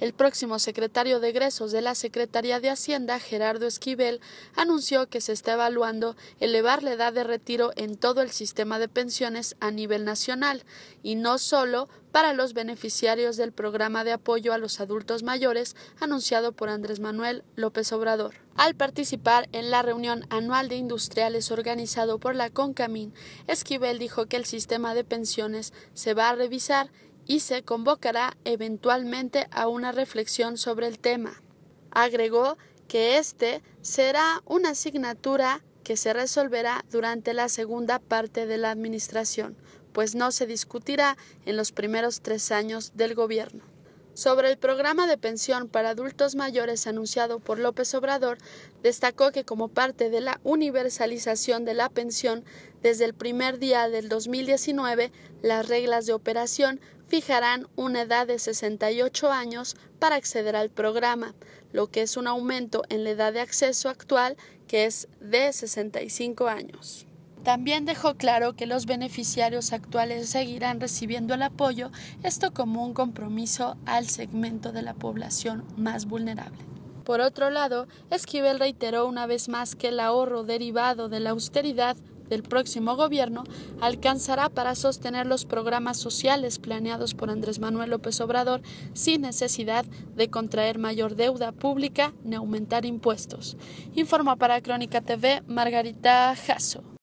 El próximo secretario de egresos de la Secretaría de Hacienda, Gerardo Esquivel, anunció que se está evaluando elevar la edad de retiro en todo el sistema de pensiones a nivel nacional y no solo para los beneficiarios del programa de apoyo a los adultos mayores anunciado por Andrés Manuel López Obrador. Al participar en la reunión anual de industriales organizado por la CONCAMIN, Esquivel dijo que el sistema de pensiones se va a revisar y se convocará eventualmente a una reflexión sobre el tema. Agregó que este será una asignatura que se resolverá durante la segunda parte de la Administración, pues no se discutirá en los primeros tres años del Gobierno. Sobre el programa de pensión para adultos mayores anunciado por López Obrador, destacó que como parte de la universalización de la pensión, desde el primer día del 2019, las reglas de operación fijarán una edad de 68 años para acceder al programa, lo que es un aumento en la edad de acceso actual, que es de 65 años. También dejó claro que los beneficiarios actuales seguirán recibiendo el apoyo, esto como un compromiso al segmento de la población más vulnerable. Por otro lado, Esquivel reiteró una vez más que el ahorro derivado de la austeridad del próximo gobierno alcanzará para sostener los programas sociales planeados por Andrés Manuel López Obrador sin necesidad de contraer mayor deuda pública ni aumentar impuestos. Informa para Crónica TV Margarita Jasso.